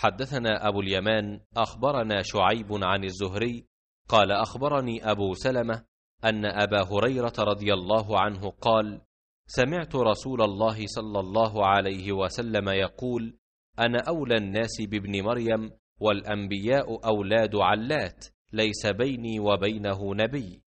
حدثنا أبو اليمان أخبرنا شعيب عن الزهري قال أخبرني أبو سلمة أن أبا هريرة رضي الله عنه قال: سمعت رسول الله صلى الله عليه وسلم يقول: أنا أولى الناس بابن مريم والأنبياء أولاد علات ليس بيني وبينه نبي